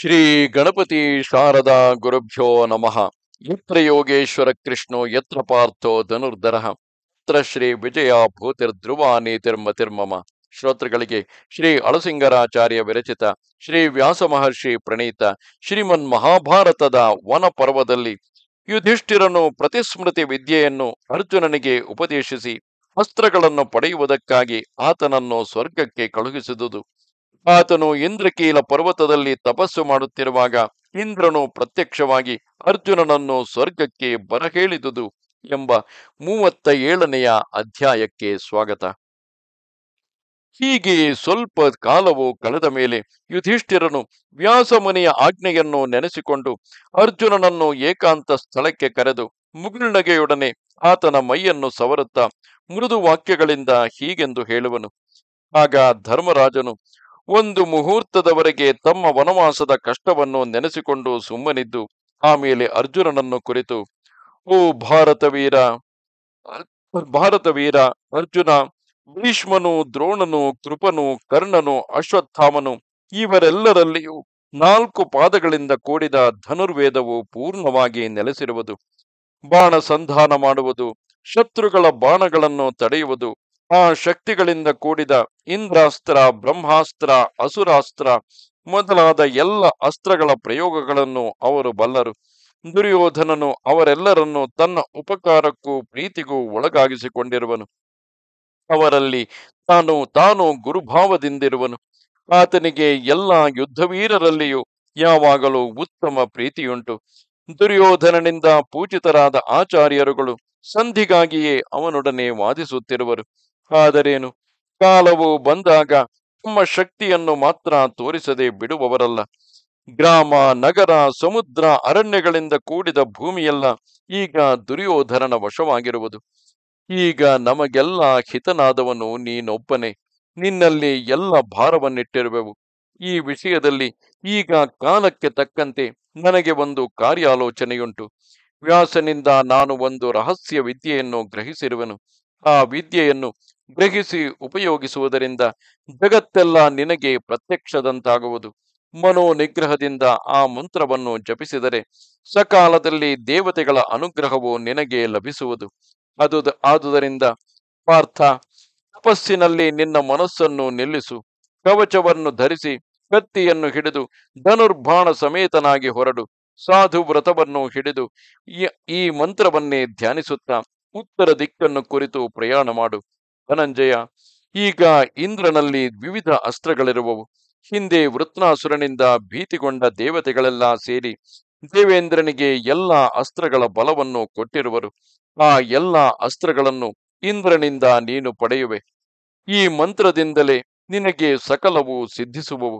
ಶ್ರೀ ಗಣಪತಿ ಶಾರದಾ ಗುರುಭ್ಯೋ ನಮಃ ಯತ್ರ ಯೋಗೇಶ್ವರ ಕೃಷ್ಣೋ ಯತ್ರ ಪಾರ್ಥೋ ಧನುರ್ಧರ ಯತ್ರ ಶ್ರೀ ವಿಜಯ ಭೂತಿರ್ಧ್ರುವ ತಿರ್ಮಮ ಶ್ರೋತೃಗಳಿಗೆ ಶ್ರೀ ಅಳಸಿಂಗರಾಚಾರ್ಯ ವಿರಚಿತ ಶ್ರೀ ವ್ಯಾಸ ಮಹರ್ಷಿ ಪ್ರಣೀತ ಶ್ರೀಮನ್ ಮಹಾಭಾರತದ ವನ ಪರ್ವದಲ್ಲಿ ಯುಧಿಷ್ಠಿರನು ಪ್ರತಿಸ್ಮೃತಿ ವಿದ್ಯೆಯನ್ನು ಅರ್ಜುನನಿಗೆ ಉಪದೇಶಿಸಿ ಅಸ್ತ್ರಗಳನ್ನು ಪಡೆಯುವುದಕ್ಕಾಗಿ ಆತನನ್ನು ಸ್ವರ್ಗಕ್ಕೆ ಕಳುಹಿಸಿದುದು ಆತನು ಇಂದ್ರಕೀಲ ಪರ್ವತದಲ್ಲಿ ತಪಸ್ಸು ಮಾಡುತ್ತಿರುವಾಗ ಇಂದ್ರನು ಪ್ರತ್ಯಕ್ಷವಾಗಿ ಅರ್ಜುನನನ್ನು ಸ್ವರ್ಗಕ್ಕೆ ಬರಹೇಳಿದುದು ಎಂಬ ಮೂವತ್ತ ಏಳನೆಯ ಅಧ್ಯಾಯಕ್ಕೆ ಸ್ವಾಗತ ಹೀಗೆ ಸ್ವಲ್ಪ ಕಾಲವು ಕಳೆದ ಮೇಲೆ ಯುಧಿಷ್ಠಿರನು ವ್ಯಾಸಮುನಿಯ ಆಜ್ಞೆಯನ್ನು ನೆನೆಸಿಕೊಂಡು ಅರ್ಜುನನನ್ನು ಏಕಾಂತ ಸ್ಥಳಕ್ಕೆ ಕರೆದು ಮುಗುಳ್ನಗೆಯೊಡನೆ ಆತನ ಮೈಯನ್ನು ಸವರುತ್ತ ಮೃದು ವಾಕ್ಯಗಳಿಂದ ಹೀಗೆಂದು ಹೇಳುವನು ಆಗ ಧರ್ಮರಾಜನು ಒಂದು ಮುಹೂರ್ತದವರೆಗೆ ತಮ್ಮ ವನವಾಸದ ಕಷ್ಟವನ್ನು ನೆನೆಸಿಕೊಂಡು ಸುಮ್ಮನಿದ್ದು ಆಮೇಲೆ ಅರ್ಜುನನನ್ನು ಕುರಿತು ಓ ಭಾರತವೀರ ಭಾರತವೀರ ಅರ್ಜುನ ಭೀಷ್ಮನು ದ್ರೋಣನು ಕೃಪನು ಕರ್ಣನು ಅಶ್ವತ್ಥಾಮನು ಇವರೆಲ್ಲರಲ್ಲಿಯೂ ನಾಲ್ಕು ಪಾದಗಳಿಂದ ಕೂಡಿದ ಧನುರ್ವೇದವು ಪೂರ್ಣವಾಗಿ ನೆಲೆಸಿರುವುದು ಬಾಣ ಸಂಧಾನ ಮಾಡುವುದು ಶತ್ರುಗಳ ಬಾಣಗಳನ್ನು ತಡೆಯುವುದು ಆ ಶಕ್ತಿಗಳಿಂದ ಕೂಡಿದ ಇಂದ್ರಾಸ್ತ್ರ ಬ್ರಹ್ಮಾಸ್ತ್ರ ಅಸುರಾಸ್ತ್ರ ಮೊದಲಾದ ಎಲ್ಲ ಅಸ್ತ್ರಗಳ ಪ್ರಯೋಗಗಳನ್ನು ಅವರು ಬಲ್ಲರು ದುರ್ಯೋಧನನು ಅವರೆಲ್ಲರನ್ನು ತನ್ನ ಉಪಕಾರಕ್ಕೂ ಪ್ರೀತಿಗೂ ಒಳಗಾಗಿಸಿಕೊಂಡಿರುವನು ಅವರಲ್ಲಿ ತಾನು ತಾನು ಗುರುಭಾವದಿಂದಿರುವನು ಆತನಿಗೆ ಎಲ್ಲ ಯುದ್ಧವೀರರಲ್ಲಿಯೂ ಯಾವಾಗಲೂ ಉತ್ತಮ ಪ್ರೀತಿಯುಂಟು ದುರ್ಯೋಧನನಿಂದ ಪೂಜಿತರಾದ ಆಚಾರ್ಯರುಗಳು ಸಂಧಿಗಾಗಿಯೇ ಅವನೊಡನೆ ವಾದಿಸುತ್ತಿರುವರು ಆದರೇನು ಕಾಲವು ಬಂದಾಗ ತಮ್ಮ ಶಕ್ತಿಯನ್ನು ಮಾತ್ರ ತೋರಿಸದೆ ಬಿಡುವವರಲ್ಲ ಗ್ರಾಮ ನಗರ ಸಮುದ್ರ ಅರಣ್ಯಗಳಿಂದ ಕೂಡಿದ ಭೂಮಿಯೆಲ್ಲ ಈಗ ದುರ್ಯೋಧನನ ವಶವಾಗಿರುವುದು ಈಗ ನಮಗೆಲ್ಲ ಹಿತನಾದವನು ನೀನೊಬ್ಬನೇ ನಿನ್ನಲ್ಲಿ ಎಲ್ಲ ಭಾರವನ್ನಿಟ್ಟಿರುವೆವು ಈ ವಿಷಯದಲ್ಲಿ ಈಗ ಕಾಲಕ್ಕೆ ತಕ್ಕಂತೆ ನನಗೆ ಒಂದು ಕಾರ್ಯಾಲೋಚನೆಯುಂಟು ವ್ಯಾಸನಿಂದ ನಾನು ಒಂದು ರಹಸ್ಯ ವಿದ್ಯೆಯನ್ನು ಗ್ರಹಿಸಿರುವೆನು ಆ ವಿದ್ಯೆಯನ್ನು ಗ್ರಹಿಸಿ ಉಪಯೋಗಿಸುವುದರಿಂದ ಜಗತ್ತೆಲ್ಲ ನಿನಗೆ ಪ್ರತ್ಯಕ್ಷದಂತಾಗುವುದು ಮನೋ ನಿಗ್ರಹದಿಂದ ಆ ಮಂತ್ರವನ್ನು ಜಪಿಸಿದರೆ ಸಕಾಲದಲ್ಲಿ ದೇವತೆಗಳ ಅನುಗ್ರಹವು ನಿನಗೆ ಲಭಿಸುವುದು ಅದು ಆದುದರಿಂದ ಪಾರ್ಥ ತಪಸ್ಸಿನಲ್ಲಿ ನಿನ್ನ ಮನಸ್ಸನ್ನು ನಿಲ್ಲಿಸು ಕವಚವನ್ನು ಧರಿಸಿ ಕತ್ತಿಯನ್ನು ಹಿಡಿದು ಧನುರ್ಬಾಣ ಸಮೇತನಾಗಿ ಹೊರಡು ಸಾಧು ವ್ರತವನ್ನು ಹಿಡಿದು ಈ ಮಂತ್ರವನ್ನೇ ಧ್ಯಾನಿಸುತ್ತಾ ಉತ್ತರ ದಿಕ್ಕನ್ನು ಕುರಿತು ಪ್ರಯಾಣ ಮಾಡು ಧನಂಜಯ ಈಗ ಇಂದ್ರನಲ್ಲಿ ವಿವಿಧ ಅಸ್ತ್ರಗಳಿರುವವು ಹಿಂದೆ ವೃತ್ನಾಸುರನಿಂದ ಭೀತಿಗೊಂಡ ದೇವತೆಗಳೆಲ್ಲ ಸೇರಿ ದೇವೇಂದ್ರನಿಗೆ ಎಲ್ಲ ಅಸ್ತ್ರಗಳ ಬಲವನ್ನು ಕೊಟ್ಟಿರುವರು ಆ ಎಲ್ಲ ಅಸ್ತ್ರಗಳನ್ನು ಇಂದ್ರನಿಂದ ನೀನು ಪಡೆಯುವೆ ಈ ಮಂತ್ರದಿಂದಲೇ ನಿನಗೆ ಸಕಲವು ಸಿದ್ಧಿಸುವವು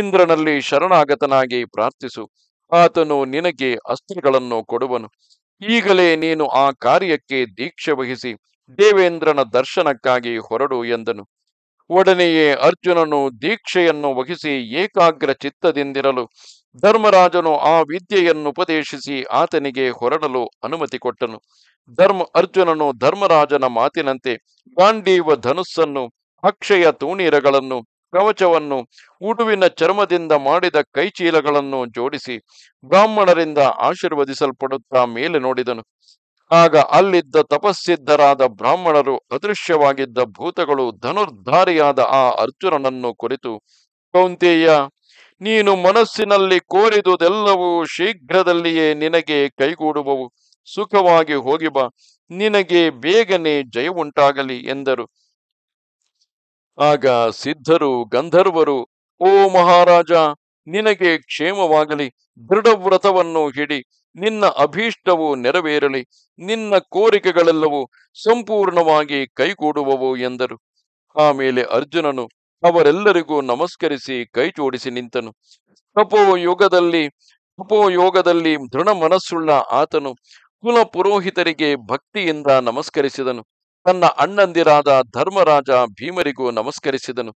ಇಂದ್ರನಲ್ಲಿ ಶರಣಾಗತನಾಗಿ ಪ್ರಾರ್ಥಿಸು ಆತನು ನಿನಗೆ ಅಸ್ತ್ರಗಳನ್ನು ಕೊಡುವನು ಈಗಲೇ ನೀನು ಆ ಕಾರ್ಯಕ್ಕೆ ದೀಕ್ಷೆ ವಹಿಸಿ ದೇವೇಂದ್ರನ ದರ್ಶನಕ್ಕಾಗಿ ಹೊರಡು ಎಂದನು ಒಡನೆಯೇ ಅರ್ಜುನನು ದೀಕ್ಷೆಯನ್ನು ವಹಿಸಿ ಏಕಾಗ್ರ ಚಿತ್ತದಿಂದಿರಲು ಧರ್ಮರಾಜನು ಆ ವಿದ್ಯೆಯನ್ನು ಉಪದೇಶಿಸಿ ಆತನಿಗೆ ಹೊರಡಲು ಅನುಮತಿ ಕೊಟ್ಟನು ಧರ್ಮ ಅರ್ಜುನನು ಧರ್ಮರಾಜನ ಮಾತಿನಂತೆ ಗಾಂಡೀವ ಧನುಸ್ಸನ್ನು ಅಕ್ಷಯ ತೂಣೀರಗಳನ್ನು ಕವಚವನ್ನು ಉಡುವಿನ ಚರ್ಮದಿಂದ ಮಾಡಿದ ಕೈಚೀಲಗಳನ್ನು ಜೋಡಿಸಿ ಬ್ರಾಹ್ಮಣರಿಂದ ಆಶೀರ್ವದಿಸಲ್ಪಡುತ್ತಾ ಮೇಲೆ ನೋಡಿದನು ಆಗ ಅಲ್ಲಿದ್ದ ತಪಸ್ಸಿದ್ಧರಾದ ಬ್ರಾಹ್ಮಣರು ಅದೃಶ್ಯವಾಗಿದ್ದ ಭೂತಗಳು ಧನುರ್ಧಾರಿಯಾದ ಆ ಅರ್ಜುನನನ್ನು ಕುರಿತು ಕೌಂತೇಯ ನೀನು ಮನಸ್ಸಿನಲ್ಲಿ ಕೋರಿದುದೆಲ್ಲವೂ ಶೀಘ್ರದಲ್ಲಿಯೇ ನಿನಗೆ ಕೈಗೂಡುವವು ಸುಖವಾಗಿ ಹೋಗಿ ಬಾ ನಿನಗೆ ಬೇಗನೆ ಜಯವುಂಟಾಗಲಿ ಎಂದರು ಆಗ ಸಿದ್ಧರು ಗಂಧರ್ವರು ಓ ಮಹಾರಾಜ ನಿನಗೆ ಕ್ಷೇಮವಾಗಲಿ ದೃಢ ವ್ರತವನ್ನು ಹಿಡಿ ನಿನ್ನ ಅಭೀಷ್ಟವು ನೆರವೇರಲಿ ನಿನ್ನ ಕೋರಿಕೆಗಳೆಲ್ಲವೂ ಸಂಪೂರ್ಣವಾಗಿ ಕೈಗೂಡುವವು ಎಂದರು ಆಮೇಲೆ ಅರ್ಜುನನು ಅವರೆಲ್ಲರಿಗೂ ನಮಸ್ಕರಿಸಿ ಕೈ ನಿಂತನು ತಪೋಯೋಗದಲ್ಲಿ ತಪೋಯೋಗದಲ್ಲಿ ದೃಢ ಮನಸ್ಸುಳ್ಳ ಆತನು ಕುಲ ಪುರೋಹಿತರಿಗೆ ಭಕ್ತಿಯಿಂದ ನಮಸ್ಕರಿಸಿದನು ತನ್ನ ಅಣ್ಣಂದಿರಾದ ಧರ್ಮರಾಜ ಭೀಮರಿಗೂ ನಮಸ್ಕರಿಸಿದನು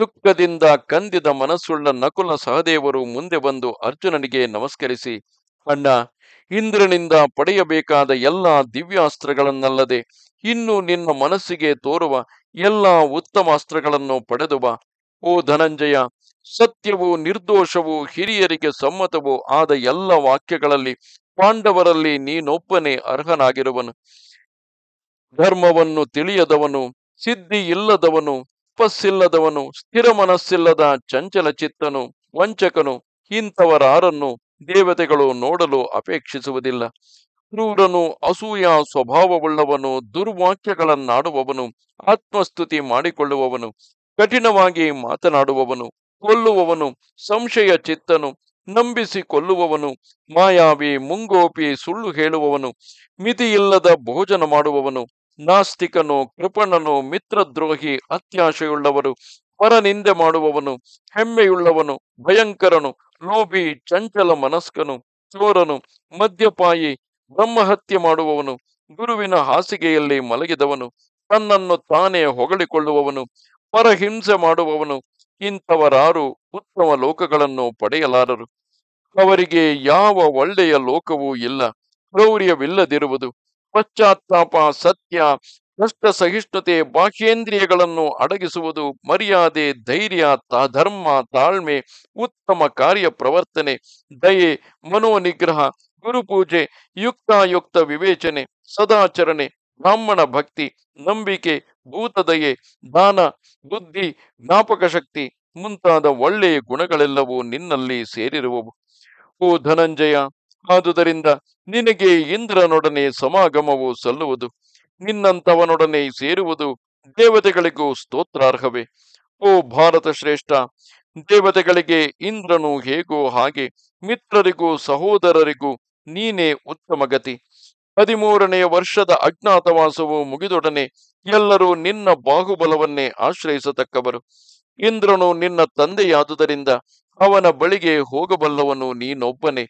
ದುಃಖದಿಂದ ಕಂದಿದ ಮನಸ್ಸುಳ್ಳ ನಕುಲ ಸಹದೇವರು ಮುಂದೆ ಬಂದು ಅರ್ಜುನನಿಗೆ ನಮಸ್ಕರಿಸಿ ಅಣ್ಣ ಇಂದ್ರನಿಂದ ಪಡೆಯಬೇಕಾದ ಎಲ್ಲ ದಿವ್ಯಾಸ್ತ್ರಗಳನ್ನಲ್ಲದೆ ಇನ್ನು ನಿನ್ನ ಮನಸ್ಸಿಗೆ ತೋರುವ ಎಲ್ಲ ಉತ್ತಮ ಪಡೆದು ಪಡೆದುವ ಓ ಧನಂಜಯ ಸತ್ಯವೂ ನಿರ್ದೋಷವೂ ಹಿರಿಯರಿಗೆ ಸಮ್ಮತವು ಆದ ಎಲ್ಲ ವಾಕ್ಯಗಳಲ್ಲಿ ಪಾಂಡವರಲ್ಲಿ ನೀನೊಬ್ಬನೇ ಅರ್ಹನಾಗಿರುವನು ಧರ್ಮವನ್ನು ತಿಳಿಯದವನು ಸಿದ್ಧಿ ಇಲ್ಲದವನು ತಪಸ್ಸಿಲ್ಲದವನು ಸ್ಥಿರ ಮನಸ್ಸಿಲ್ಲದ ಚಂಚಲ ಚಿತ್ತನು ವಂಚಕನು ಇಂಥವರಾರನ್ನು ದೇವತೆಗಳು ನೋಡಲು ಅಪೇಕ್ಷಿಸುವುದಿಲ್ಲ ಕ್ರೂರನು ಅಸೂಯ ಸ್ವಭಾವವುಳ್ಳವನು ದುರ್ವಾಕ್ಯಗಳನ್ನಾಡುವವನು ಆತ್ಮಸ್ತುತಿ ಮಾಡಿಕೊಳ್ಳುವವನು ಕಠಿಣವಾಗಿ ಮಾತನಾಡುವವನು ಕೊಲ್ಲುವವನು ಸಂಶಯ ಚಿತ್ತನು ನಂಬಿಸಿ ಕೊಲ್ಲುವವನು ಮಾಯಾವಿ ಮುಂಗೋಪಿ ಸುಳ್ಳು ಹೇಳುವವನು ಮಿತಿಯಿಲ್ಲದ ಭೋಜನ ಮಾಡುವವನು ನಾಸ್ತಿಕನು ಕೃಪಣನು ಮಿತ್ರದ್ರೋಹಿ ಅತ್ಯಾಶೆಯುಳ್ಳವರು ಪರನಿಂದೆ ಮಾಡುವವನು ಹೆಮ್ಮೆಯುಳ್ಳವನು ಭಯಂಕರನು ಲೋಭಿ ಚಂಚಲ ಮನಸ್ಕನು ಚೋರನು ಮದ್ಯಪಾಯಿ ಬ್ರಹ್ಮಹತ್ಯೆ ಮಾಡುವವನು ಗುರುವಿನ ಹಾಸಿಗೆಯಲ್ಲಿ ಮಲಗಿದವನು ತನ್ನನ್ನು ತಾನೇ ಹೊಗಳಿಕೊಳ್ಳುವವನು ಪರಹಿಂಸೆ ಮಾಡುವವನು ಇಂಥವರಾರು ಉತ್ತಮ ಲೋಕಗಳನ್ನು ಪಡೆಯಲಾರರು ಅವರಿಗೆ ಯಾವ ಒಳ್ಳೆಯ ಲೋಕವೂ ಇಲ್ಲ ಕ್ರೌರ್ಯವಿಲ್ಲದಿರುವುದು ಪಶ್ಚಾತ್ತಾಪ ಸತ್ಯ ಕಷ್ಟ ಸಹಿಷ್ಣುತೆ ಬಾಹ್ಯೇಂದ್ರಿಯಗಳನ್ನು ಅಡಗಿಸುವುದು ಮರ್ಯಾದೆ ಧೈರ್ಯ ತ ಧರ್ಮ ತಾಳ್ಮೆ ಉತ್ತಮ ಕಾರ್ಯ ಪ್ರವರ್ತನೆ ದಯೆ ಮನೋನಿಗ್ರಹ ಗುರುಪೂಜೆ ಯುಕ್ತಾಯುಕ್ತ ವಿವೇಚನೆ ಸದಾಚರಣೆ ಬ್ರಾಹ್ಮಣ ಭಕ್ತಿ ನಂಬಿಕೆ ಭೂತದಯೆ ದಾನ ಬುದ್ಧಿ ಜ್ಞಾಪಕ ಶಕ್ತಿ ಮುಂತಾದ ಒಳ್ಳೆಯ ಗುಣಗಳೆಲ್ಲವೂ ನಿನ್ನಲ್ಲಿ ಸೇರಿರುವವು ಓ ಧನಂಜಯ ಆದುದರಿಂದ ನಿನಗೆ ಇಂದ್ರನೊಡನೆ ಸಮಾಗಮವು ಸಲ್ಲುವುದು ನಿನ್ನಂತವನೊಡನೆ ಸೇರುವುದು ದೇವತೆಗಳಿಗೂ ಸ್ತೋತ್ರಾರ್ಹವೇ ಓ ಭಾರತ ಶ್ರೇಷ್ಠ ದೇವತೆಗಳಿಗೆ ಇಂದ್ರನು ಹೇಗೋ ಹಾಗೆ ಮಿತ್ರರಿಗೂ ಸಹೋದರರಿಗೂ ನೀನೇ ಉತ್ತಮ ಗತಿ ಹದಿಮೂರನೆಯ ವರ್ಷದ ಅಜ್ಞಾತವಾಸವು ಮುಗಿದೊಡನೆ ಎಲ್ಲರೂ ನಿನ್ನ ಬಾಹುಬಲವನ್ನೇ ಆಶ್ರಯಿಸತಕ್ಕವರು ಇಂದ್ರನು ನಿನ್ನ ತಂದೆಯಾದುದರಿಂದ ಅವನ ಬಳಿಗೆ ಹೋಗಬಲ್ಲವನು ನೀನೊಬ್ಬನೇ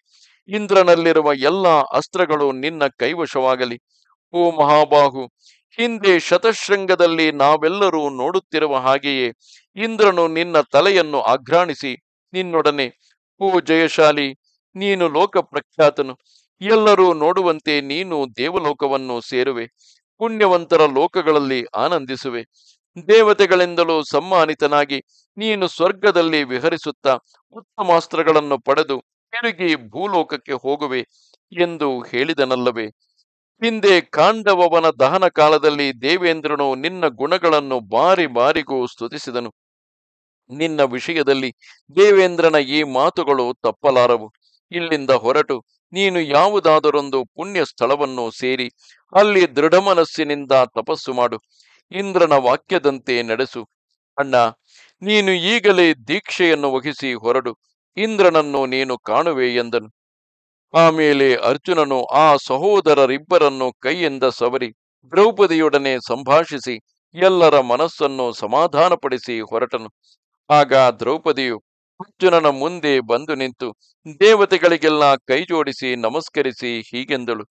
ಇಂದ್ರನಲ್ಲಿರುವ ಎಲ್ಲಾ ಅಸ್ತ್ರಗಳು ನಿನ್ನ ಕೈವಶವಾಗಲಿ ಓ ಮಹಾಬಾಹು ಹಿಂದೆ ಶತಶೃಂಗದಲ್ಲಿ ನಾವೆಲ್ಲರೂ ನೋಡುತ್ತಿರುವ ಹಾಗೆಯೇ ಇಂದ್ರನು ನಿನ್ನ ತಲೆಯನ್ನು ಆಘ್ರಾಣಿಸಿ ನಿನ್ನೊಡನೆ ಓ ಜಯಶಾಲಿ ನೀನು ಲೋಕ ಪ್ರಖ್ಯಾತನು ಎಲ್ಲರೂ ನೋಡುವಂತೆ ನೀನು ದೇವಲೋಕವನ್ನು ಸೇರುವೆ ಪುಣ್ಯವಂತರ ಲೋಕಗಳಲ್ಲಿ ಆನಂದಿಸುವೆ ದೇವತೆಗಳೆಂದಲೂ ಸಮ್ಮಾನಿತನಾಗಿ ನೀನು ಸ್ವರ್ಗದಲ್ಲಿ ವಿಹರಿಸುತ್ತಾ ಉತ್ತಮಾಸ್ತ್ರಗಳನ್ನು ಪಡೆದು ತಿರುಗಿ ಭೂಲೋಕಕ್ಕೆ ಹೋಗುವೆ ಎಂದು ಹೇಳಿದನಲ್ಲವೇ ಹಿಂದೆ ಕಾಂಡವವನ ದಹನ ಕಾಲದಲ್ಲಿ ದೇವೇಂದ್ರನು ನಿನ್ನ ಗುಣಗಳನ್ನು ಬಾರಿ ಬಾರಿಗೂ ಸ್ತುತಿಸಿದನು ನಿನ್ನ ವಿಷಯದಲ್ಲಿ ದೇವೇಂದ್ರನ ಈ ಮಾತುಗಳು ತಪ್ಪಲಾರವು ಇಲ್ಲಿಂದ ಹೊರಟು ನೀನು ಯಾವುದಾದರೊಂದು ಪುಣ್ಯ ಸ್ಥಳವನ್ನು ಸೇರಿ ಅಲ್ಲಿ ದೃಢಮನಸ್ಸಿನಿಂದ ತಪಸ್ಸು ಮಾಡು ಇಂದ್ರನ ವಾಕ್ಯದಂತೆ ನಡೆಸು ಅಣ್ಣ ನೀನು ಈಗಲೇ ದೀಕ್ಷೆಯನ್ನು ವಹಿಸಿ ಹೊರಡು ಇಂದ್ರನನ್ನು ನೀನು ಕಾಣುವೆ ಎಂದನು ಆಮೇಲೆ ಅರ್ಜುನನು ಆ ಸಹೋದರರಿಬ್ಬರನ್ನು ಕೈಯಿಂದ ಸವರಿ ದ್ರೌಪದಿಯೊಡನೆ ಸಂಭಾಷಿಸಿ ಎಲ್ಲರ ಮನಸ್ಸನ್ನು ಸಮಾಧಾನಪಡಿಸಿ ಹೊರಟನು ಆಗ ದ್ರೌಪದಿಯು ಅರ್ಜುನನ ಮುಂದೆ ಬಂದು ನಿಂತು ದೇವತೆಗಳಿಗೆಲ್ಲ ಕೈಜೋಡಿಸಿ ನಮಸ್ಕರಿಸಿ ಹೀಗೆಂದಳು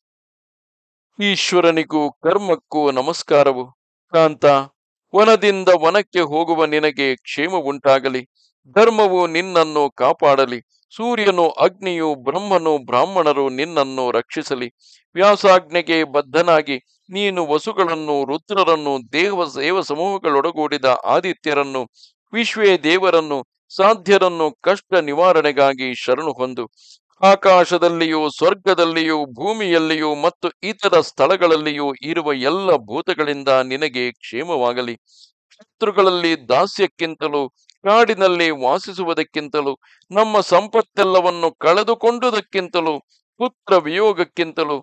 ಈಶ್ವರನಿಗೂ ಕರ್ಮಕ್ಕೂ ನಮಸ್ಕಾರವು ಕಾಂತ ವನದಿಂದ ವನಕ್ಕೆ ಹೋಗುವ ನಿನಗೆ ಕ್ಷೇಮವುಂಟಾಗಲಿ ಧರ್ಮವು ನಿನ್ನನ್ನು ಕಾಪಾಡಲಿ ಸೂರ್ಯನು ಅಗ್ನಿಯು ಬ್ರಹ್ಮನು ಬ್ರಾಹ್ಮಣರು ನಿನ್ನನ್ನು ರಕ್ಷಿಸಲಿ ವ್ಯಾಸಾಜ್ಞೆಗೆ ಬದ್ಧನಾಗಿ ನೀನು ವಸುಗಳನ್ನು ರುದ್ರರನ್ನು ದೇವ ದೇವ ಸಮೂಹಗಳೊಡಗೂಡಿದ ಆದಿತ್ಯರನ್ನು ವಿಶ್ವೇ ದೇವರನ್ನು ಸಾಧ್ಯರನ್ನು ಕಷ್ಟ ನಿವಾರಣೆಗಾಗಿ ಶರಣು ಹೊಂದು ಆಕಾಶದಲ್ಲಿಯೂ ಸ್ವರ್ಗದಲ್ಲಿಯೂ ಭೂಮಿಯಲ್ಲಿಯೂ ಮತ್ತು ಇತರ ಸ್ಥಳಗಳಲ್ಲಿಯೂ ಇರುವ ಎಲ್ಲ ಭೂತಗಳಿಂದ ನಿನಗೆ ಕ್ಷೇಮವಾಗಲಿ ಶತ್ರುಗಳಲ್ಲಿ ದಾಸ್ಯಕ್ಕಿಂತಲೂ ಕಾಡಿನಲ್ಲಿ ವಾಸಿಸುವುದಕ್ಕಿಂತಲೂ ನಮ್ಮ ಸಂಪತ್ತೆಲ್ಲವನ್ನು ಕಳೆದುಕೊಂಡುದಕ್ಕಿಂತಲೂ ಪುತ್ರ ವಿಯೋಗಕ್ಕಿಂತಲೂ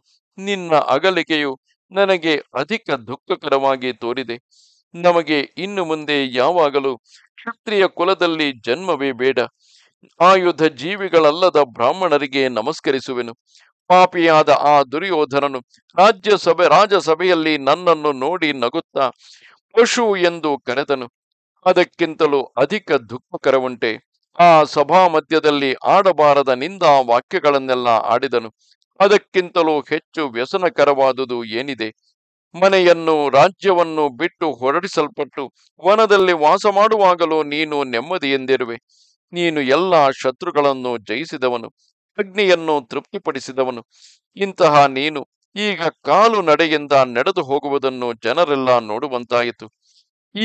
ನಿನ್ನ ಅಗಲಿಕೆಯು ನನಗೆ ಅಧಿಕ ದುಃಖಕರವಾಗಿ ತೋರಿದೆ ನಮಗೆ ಇನ್ನು ಮುಂದೆ ಯಾವಾಗಲೂ ಕ್ಷತ್ರಿಯ ಕುಲದಲ್ಲಿ ಜನ್ಮವೇ ಬೇಡ ಆಯುಧ ಜೀವಿಗಳಲ್ಲದ ಬ್ರಾಹ್ಮಣರಿಗೆ ನಮಸ್ಕರಿಸುವೆನು ಪಾಪಿಯಾದ ಆ ದುರ್ಯೋಧನನು ರಾಜ್ಯಸಭೆ ರಾಜಸಭೆಯಲ್ಲಿ ನನ್ನನ್ನು ನೋಡಿ ನಗುತ್ತಾ ಪಶು ಎಂದು ಕರೆದನು ಅದಕ್ಕಿಂತಲೂ ಅಧಿಕ ದುಃಖಕರ ಉಂಟೆ ಆ ಸಭಾ ಮಧ್ಯದಲ್ಲಿ ಆಡಬಾರದ ನಿಂದ ವಾಕ್ಯಗಳನ್ನೆಲ್ಲ ಆಡಿದನು ಅದಕ್ಕಿಂತಲೂ ಹೆಚ್ಚು ವ್ಯಸನಕರವಾದುದು ಏನಿದೆ ಮನೆಯನ್ನು ರಾಜ್ಯವನ್ನು ಬಿಟ್ಟು ಹೊರಡಿಸಲ್ಪಟ್ಟು ವನದಲ್ಲಿ ವಾಸ ಮಾಡುವಾಗಲೂ ನೀನು ನೆಮ್ಮದಿಯೆಂದಿರುವೆ ನೀನು ಎಲ್ಲ ಶತ್ರುಗಳನ್ನು ಜಯಿಸಿದವನು ಅಗ್ನಿಯನ್ನು ತೃಪ್ತಿಪಡಿಸಿದವನು ಇಂತಹ ನೀನು ಈಗ ಕಾಲು ನಡೆಯಿಂದ ನಡೆದು ಹೋಗುವುದನ್ನು ಜನರೆಲ್ಲ ನೋಡುವಂತಾಯಿತು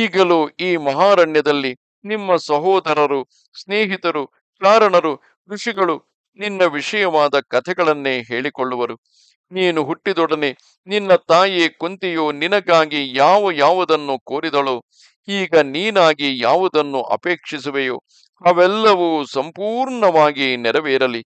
ಈಗಲೂ ಈ ಮಹಾರಣ್ಯದಲ್ಲಿ ನಿಮ್ಮ ಸಹೋದರರು ಸ್ನೇಹಿತರು ಕಾರಣರು ಋಷಿಗಳು ನಿನ್ನ ವಿಷಯವಾದ ಕಥೆಗಳನ್ನೇ ಹೇಳಿಕೊಳ್ಳುವರು ನೀನು ಹುಟ್ಟಿದೊಡನೆ ನಿನ್ನ ತಾಯಿ ಕುಂತಿಯು ನಿನಗಾಗಿ ಯಾವ ಯಾವುದನ್ನು ಕೋರಿದಳೋ ಈಗ ನೀನಾಗಿ ಯಾವುದನ್ನು ಅಪೇಕ್ಷಿಸುವೆಯೋ ಅವೆಲ್ಲವೂ ಸಂಪೂರ್ಣವಾಗಿ ನೆರವೇರಲಿ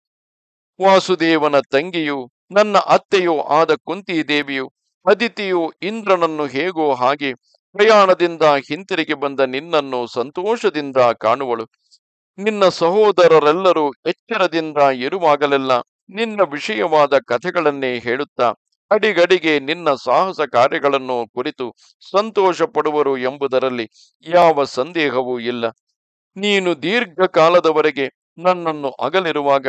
ವಾಸುದೇವನ ತಂಗಿಯು ನನ್ನ ಅತ್ತೆಯೋ ಆದ ಕುಂತಿ ದೇವಿಯು ಅದಿತಿಯು ಇಂದ್ರನನ್ನು ಹೇಗೋ ಹಾಗೆ ಪ್ರಯಾಣದಿಂದ ಹಿಂತಿರುಗಿ ಬಂದ ನಿನ್ನನ್ನು ಸಂತೋಷದಿಂದ ಕಾಣುವಳು ನಿನ್ನ ಸಹೋದರರೆಲ್ಲರೂ ಎಚ್ಚರದಿಂದ ಇರುವಾಗಲೆಲ್ಲ ನಿನ್ನ ವಿಷಯವಾದ ಕಥೆಗಳನ್ನೇ ಹೇಳುತ್ತಾ ಅಡಿಗಡಿಗೆ ನಿನ್ನ ಸಾಹಸ ಕಾರ್ಯಗಳನ್ನು ಕುರಿತು ಸಂತೋಷ ಪಡುವರು ಎಂಬುದರಲ್ಲಿ ಯಾವ ಸಂದೇಹವೂ ಇಲ್ಲ ನೀನು ದೀರ್ಘಕಾಲದವರೆಗೆ ನನ್ನನ್ನು ಅಗಲಿರುವಾಗ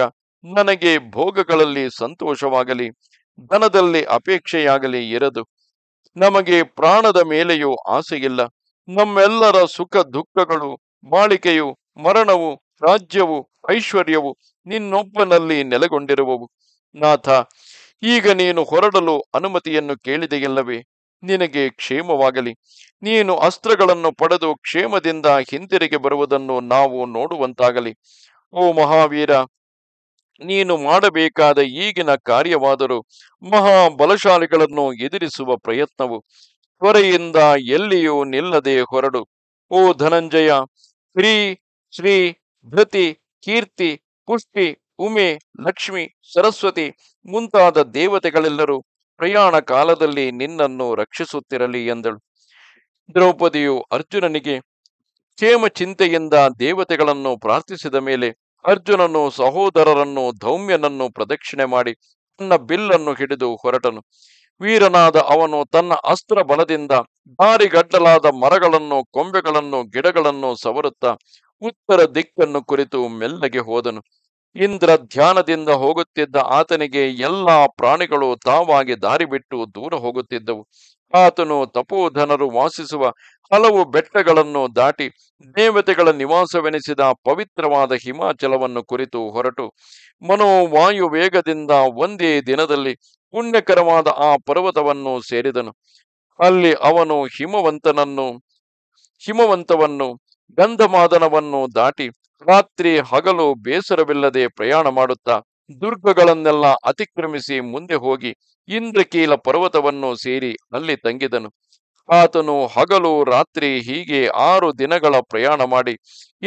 ನನಗೆ ಭೋಗಗಳಲ್ಲಿ ಸಂತೋಷವಾಗಲಿ ಧನದಲ್ಲಿ ಅಪೇಕ್ಷೆಯಾಗಲಿ ಇರದು ನಮಗೆ ಪ್ರಾಣದ ಮೇಲೆಯೂ ಆಸೆಯಿಲ್ಲ ನಮ್ಮೆಲ್ಲರ ಸುಖ ದುಃಖಗಳು ಬಾಳಿಕೆಯು ಮರಣವು ರಾಜ್ಯವು ಐಶ್ವರ್ಯವು ನಿನ್ನೊಬ್ಬನಲ್ಲಿ ನೆಲೆಗೊಂಡಿರುವವು ನಾಥ ಈಗ ನೀನು ಹೊರಡಲು ಅನುಮತಿಯನ್ನು ಕೇಳಿದೆಯಲ್ಲವೇ ನಿನಗೆ ಕ್ಷೇಮವಾಗಲಿ ನೀನು ಅಸ್ತ್ರಗಳನ್ನು ಪಡೆದು ಕ್ಷೇಮದಿಂದ ಹಿಂತಿರುಗಿ ಬರುವುದನ್ನು ನಾವು ನೋಡುವಂತಾಗಲಿ ಓ ಮಹಾವೀರ ನೀನು ಮಾಡಬೇಕಾದ ಈಗಿನ ಕಾರ್ಯವಾದರೂ ಮಹಾ ಬಲಶಾಲಿಗಳನ್ನು ಎದುರಿಸುವ ಪ್ರಯತ್ನವು ತ್ವರೆಯಿಂದ ಎಲ್ಲಿಯೂ ನಿಲ್ಲದೆ ಹೊರಡು ಓ ಧನಂಜಯ ಶ್ರೀ ಶ್ರೀ ಧೃತಿ ಕೀರ್ತಿ ಪುಷ್ಟಿ ಉಮೆ ಲಕ್ಷ್ಮಿ ಸರಸ್ವತಿ ಮುಂತಾದ ದೇವತೆಗಳೆಲ್ಲರೂ ಪ್ರಯಾಣ ಕಾಲದಲ್ಲಿ ನಿನ್ನನ್ನು ರಕ್ಷಿಸುತ್ತಿರಲಿ ಎಂದಳು ದ್ರೌಪದಿಯು ಅರ್ಜುನನಿಗೆ ಕ್ಷೇಮ ಚಿಂತೆಯಿಂದ ದೇವತೆಗಳನ್ನು ಪ್ರಾರ್ಥಿಸಿದ ಮೇಲೆ ಅರ್ಜುನನು ಸಹೋದರರನ್ನು ಧೌಮ್ಯನನ್ನು ಪ್ರದಕ್ಷಿಣೆ ಮಾಡಿ ತನ್ನ ಬಿಲ್ಲನ್ನು ಹಿಡಿದು ಹೊರಟನು ವೀರನಾದ ಅವನು ತನ್ನ ಅಸ್ತ್ರ ಬಲದಿಂದ ಗಡ್ಡಲಾದ ಮರಗಳನ್ನು ಕೊಂಬೆಗಳನ್ನು ಗಿಡಗಳನ್ನು ಸವರುತ್ತಾ ಉತ್ತರ ದಿಕ್ಕನ್ನು ಕುರಿತು ಮೆಲ್ಲಗೆ ಹೋದನು ಇಂದ್ರ ಧ್ಯಾನದಿಂದ ಹೋಗುತ್ತಿದ್ದ ಆತನಿಗೆ ಎಲ್ಲಾ ಪ್ರಾಣಿಗಳು ತಾವಾಗಿ ದಾರಿ ಬಿಟ್ಟು ದೂರ ಹೋಗುತ್ತಿದ್ದವು ಆತನು ತಪೋಧನರು ವಾಸಿಸುವ ಹಲವು ಬೆಟ್ಟಗಳನ್ನು ದಾಟಿ ದೇವತೆಗಳ ನಿವಾಸವೆನಿಸಿದ ಪವಿತ್ರವಾದ ಹಿಮಾಚಲವನ್ನು ಕುರಿತು ಹೊರಟು ಮನೋವಾಯು ವೇಗದಿಂದ ಒಂದೇ ದಿನದಲ್ಲಿ ಪುಣ್ಯಕರವಾದ ಆ ಪರ್ವತವನ್ನು ಸೇರಿದನು ಅಲ್ಲಿ ಅವನು ಹಿಮವಂತನನ್ನು ಹಿಮವಂತವನ್ನು ಗಂಧಮಾದನವನ್ನು ದಾಟಿ ರಾತ್ರಿ ಹಗಲು ಬೇಸರವಿಲ್ಲದೆ ಪ್ರಯಾಣ ಮಾಡುತ್ತಾ ದುರ್ಗಗಳನ್ನೆಲ್ಲ ಅತಿಕ್ರಮಿಸಿ ಮುಂದೆ ಹೋಗಿ ಇಂದ್ರಕೀಲ ಪರ್ವತವನ್ನು ಸೇರಿ ಅಲ್ಲಿ ತಂಗಿದನು ಆತನು ಹಗಲು ರಾತ್ರಿ ಹೀಗೆ ಆರು ದಿನಗಳ ಪ್ರಯಾಣ ಮಾಡಿ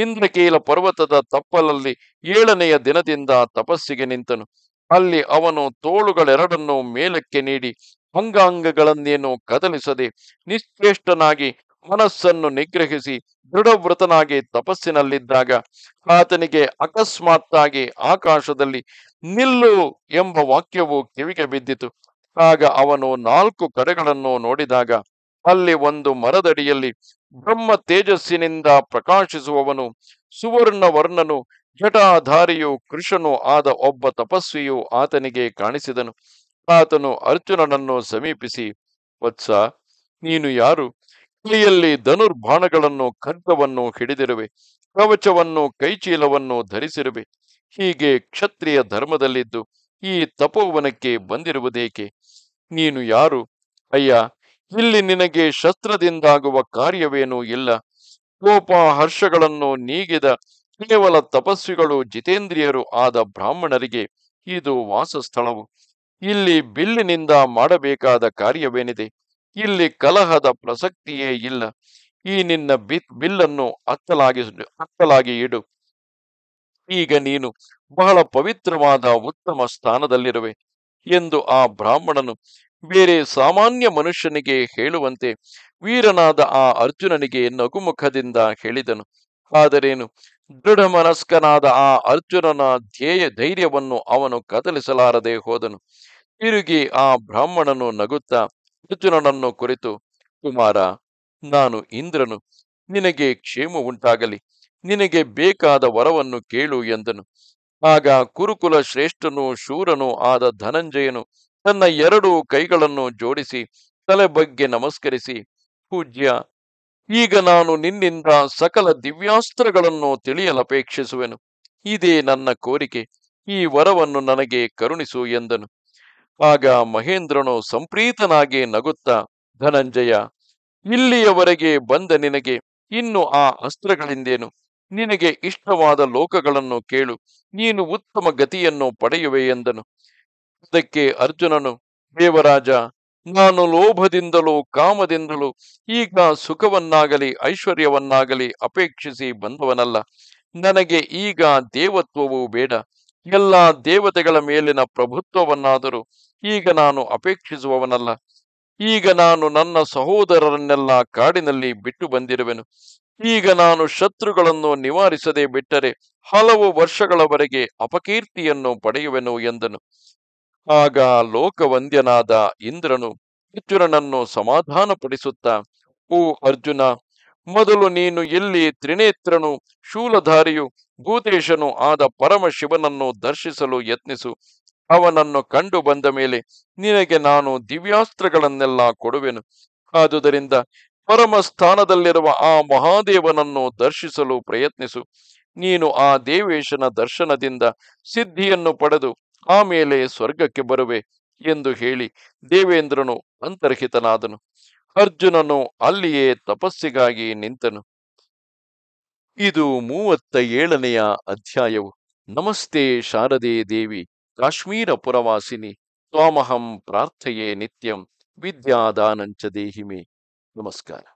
ಇಂದ್ರಕೀಲ ಪರ್ವತದ ತಪ್ಪಲಲ್ಲಿ ಏಳನೆಯ ದಿನದಿಂದ ತಪಸ್ಸಿಗೆ ನಿಂತನು ಅಲ್ಲಿ ಅವನು ತೋಳುಗಳೆರಡನ್ನು ಮೇಲಕ್ಕೆ ನೀಡಿ ಅಂಗಾಂಗಗಳನ್ನೇನು ಕದಲಿಸದೆ ನಿಶ್ಚೇಷ್ಟನಾಗಿ ಮನಸ್ಸನ್ನು ನಿಗ್ರಹಿಸಿ ದೃಢವ್ರತನಾಗಿ ತಪಸ್ಸಿನಲ್ಲಿದ್ದಾಗ ಆತನಿಗೆ ಅಕಸ್ಮಾತ್ತಾಗಿ ಆಕಾಶದಲ್ಲಿ ನಿಲ್ಲು ಎಂಬ ವಾಕ್ಯವು ಕಿವಿಗೆ ಬಿದ್ದಿತು ಆಗ ಅವನು ನಾಲ್ಕು ಕಡೆಗಳನ್ನು ನೋಡಿದಾಗ ಅಲ್ಲಿ ಒಂದು ಮರದಡಿಯಲ್ಲಿ ಬ್ರಹ್ಮ ತೇಜಸ್ಸಿನಿಂದ ಪ್ರಕಾಶಿಸುವವನು ಸುವರ್ಣ ವರ್ಣನು ಜಟಾಧಾರಿಯು ಕೃಷನು ಆದ ಒಬ್ಬ ತಪಸ್ವಿಯು ಆತನಿಗೆ ಕಾಣಿಸಿದನು ಆತನು ಅರ್ಜುನನನ್ನು ಸಮೀಪಿಸಿ ವತ್ಸ ನೀನು ಯಾರು ಕೈಯಲ್ಲಿ ಧನುರ್ಬಾಣಗಳನ್ನು ಖಡ್ಗವನ್ನು ಹಿಡಿದಿರುವೆ ಕವಚವನ್ನು ಕೈಚೀಲವನ್ನು ಧರಿಸಿರುವೆ ಹೀಗೆ ಕ್ಷತ್ರಿಯ ಧರ್ಮದಲ್ಲಿದ್ದು ಈ ತಪೋವನಕ್ಕೆ ಬಂದಿರುವುದೇಕೆ ನೀನು ಯಾರು ಅಯ್ಯ ಇಲ್ಲಿ ನಿನಗೆ ಶಸ್ತ್ರದಿಂದಾಗುವ ಕಾರ್ಯವೇನೂ ಇಲ್ಲ ಕೋಪ ಹರ್ಷಗಳನ್ನು ನೀಗಿದ ಕೇವಲ ತಪಸ್ವಿಗಳು ಜಿತೇಂದ್ರಿಯರು ಆದ ಬ್ರಾಹ್ಮಣರಿಗೆ ಇದು ವಾಸಸ್ಥಳವು ಇಲ್ಲಿ ಬಿಲ್ಲಿನಿಂದ ಮಾಡಬೇಕಾದ ಕಾರ್ಯವೇನಿದೆ ಇಲ್ಲಿ ಕಲಹದ ಪ್ರಸಕ್ತಿಯೇ ಇಲ್ಲ ಈ ನಿನ್ನ ಬಿತ್ ಬಿಲ್ಲನ್ನು ಅತ್ತಲಾಗಿ ಅತ್ತಲಾಗಿ ಇಡು ಈಗ ನೀನು ಬಹಳ ಪವಿತ್ರವಾದ ಉತ್ತಮ ಸ್ಥಾನದಲ್ಲಿರುವೆ ಎಂದು ಆ ಬ್ರಾಹ್ಮಣನು ಬೇರೆ ಸಾಮಾನ್ಯ ಮನುಷ್ಯನಿಗೆ ಹೇಳುವಂತೆ ವೀರನಾದ ಆ ಅರ್ಜುನನಿಗೆ ನಗುಮುಖದಿಂದ ಹೇಳಿದನು ಆದರೇನು ದೃಢ ಮನಸ್ಕನಾದ ಆ ಅರ್ಜುನನ ಧ್ಯೇಯ ಧೈರ್ಯವನ್ನು ಅವನು ಕದಲಿಸಲಾರದೆ ಹೋದನು ತಿರುಗಿ ಆ ಬ್ರಾಹ್ಮಣನು ನಗುತ್ತಾ ಅರ್ಜುನನನ್ನು ಕುರಿತು ಕುಮಾರ ನಾನು ಇಂದ್ರನು ನಿನಗೆ ಕ್ಷೇಮ ಉಂಟಾಗಲಿ ನಿನಗೆ ಬೇಕಾದ ವರವನ್ನು ಕೇಳು ಎಂದನು ಆಗ ಕುರುಕುಲ ಶ್ರೇಷ್ಠನೂ ಶೂರನೂ ಆದ ಧನಂಜಯನು ತನ್ನ ಎರಡು ಕೈಗಳನ್ನು ಜೋಡಿಸಿ ತಲೆ ಬಗ್ಗೆ ನಮಸ್ಕರಿಸಿ ಪೂಜ್ಯ ಈಗ ನಾನು ನಿನ್ನಿಂದ ಸಕಲ ದಿವ್ಯಾಸ್ತ್ರಗಳನ್ನು ತಿಳಿಯಲಪೇಕ್ಷಿಸುವೆನು ಇದೇ ನನ್ನ ಕೋರಿಕೆ ಈ ವರವನ್ನು ನನಗೆ ಕರುಣಿಸು ಎಂದನು ಆಗ ಮಹೇಂದ್ರನು ಸಂಪ್ರೀತನಾಗಿ ನಗುತ್ತ ಧನಂಜಯ ಇಲ್ಲಿಯವರೆಗೆ ಬಂದ ನಿನಗೆ ಇನ್ನು ಆ ಅಸ್ತ್ರಗಳಿಂದೇನು ನಿನಗೆ ಇಷ್ಟವಾದ ಲೋಕಗಳನ್ನು ಕೇಳು ನೀನು ಉತ್ತಮ ಗತಿಯನ್ನು ಪಡೆಯುವೆ ಎಂದನು ಅದಕ್ಕೆ ಅರ್ಜುನನು ದೇವರಾಜ ನಾನು ಲೋಭದಿಂದಲೂ ಕಾಮದಿಂದಲೂ ಈಗ ಸುಖವನ್ನಾಗಲಿ ಐಶ್ವರ್ಯವನ್ನಾಗಲಿ ಅಪೇಕ್ಷಿಸಿ ಬಂದವನಲ್ಲ ನನಗೆ ಈಗ ದೇವತ್ವವೂ ಬೇಡ ಎಲ್ಲ ದೇವತೆಗಳ ಮೇಲಿನ ಪ್ರಭುತ್ವವನ್ನಾದರೂ ಈಗ ನಾನು ಅಪೇಕ್ಷಿಸುವವನಲ್ಲ ಈಗ ನಾನು ನನ್ನ ಸಹೋದರರನ್ನೆಲ್ಲ ಕಾಡಿನಲ್ಲಿ ಬಿಟ್ಟು ಬಂದಿರುವೆನು ಈಗ ನಾನು ಶತ್ರುಗಳನ್ನು ನಿವಾರಿಸದೆ ಬಿಟ್ಟರೆ ಹಲವು ವರ್ಷಗಳವರೆಗೆ ಅಪಕೀರ್ತಿಯನ್ನು ಪಡೆಯುವೆನು ಎಂದನು ಆಗ ಲೋಕವಂದ್ಯನಾದ ಇಂದ್ರನು ಅರ್ಜುನನನ್ನು ಸಮಾಧಾನಪಡಿಸುತ್ತಾ ಓ ಅರ್ಜುನ ಮೊದಲು ನೀನು ಎಲ್ಲಿ ತ್ರಿನೇತ್ರನು ಶೂಲಧಾರಿಯು ಭೂತೇಶನು ಆದ ಶಿವನನ್ನು ದರ್ಶಿಸಲು ಯತ್ನಿಸು ಅವನನ್ನು ಕಂಡು ಬಂದ ಮೇಲೆ ನಿನಗೆ ನಾನು ದಿವ್ಯಾಸ್ತ್ರಗಳನ್ನೆಲ್ಲ ಕೊಡುವೆನು ಆದುದರಿಂದ ಪರಮ ಸ್ಥಾನದಲ್ಲಿರುವ ಆ ಮಹಾದೇವನನ್ನು ದರ್ಶಿಸಲು ಪ್ರಯತ್ನಿಸು ನೀನು ಆ ದೇವೇಶನ ದರ್ಶನದಿಂದ ಸಿದ್ಧಿಯನ್ನು ಪಡೆದು ಆಮೇಲೆ ಸ್ವರ್ಗಕ್ಕೆ ಬರುವೆ ಎಂದು ಹೇಳಿ ದೇವೇಂದ್ರನು ಅಂತರ್ಹಿತನಾದನು ಅರ್ಜುನನು ಅಲ್ಲಿಯೇ ತಪಸ್ಸಿಗಾಗಿ ನಿಂತನು ಇದು ಮೂವತ್ತ ಏಳನೆಯ ಅಧ್ಯಾಯವು ನಮಸ್ತೆ ಶಾರದೆ ದೇವಿ ಕಾಶ್ಮೀರ ಪುರವಾಸಿನಿ ತ್ವಾಮಹಂ ಪ್ರಾರ್ಥೆಯೇ ನಿತ್ಯಂ ವಿದ್ಯಾದಾನಂಚ ದೇಹಿಮೆ ನಮಸ್ಕಾರ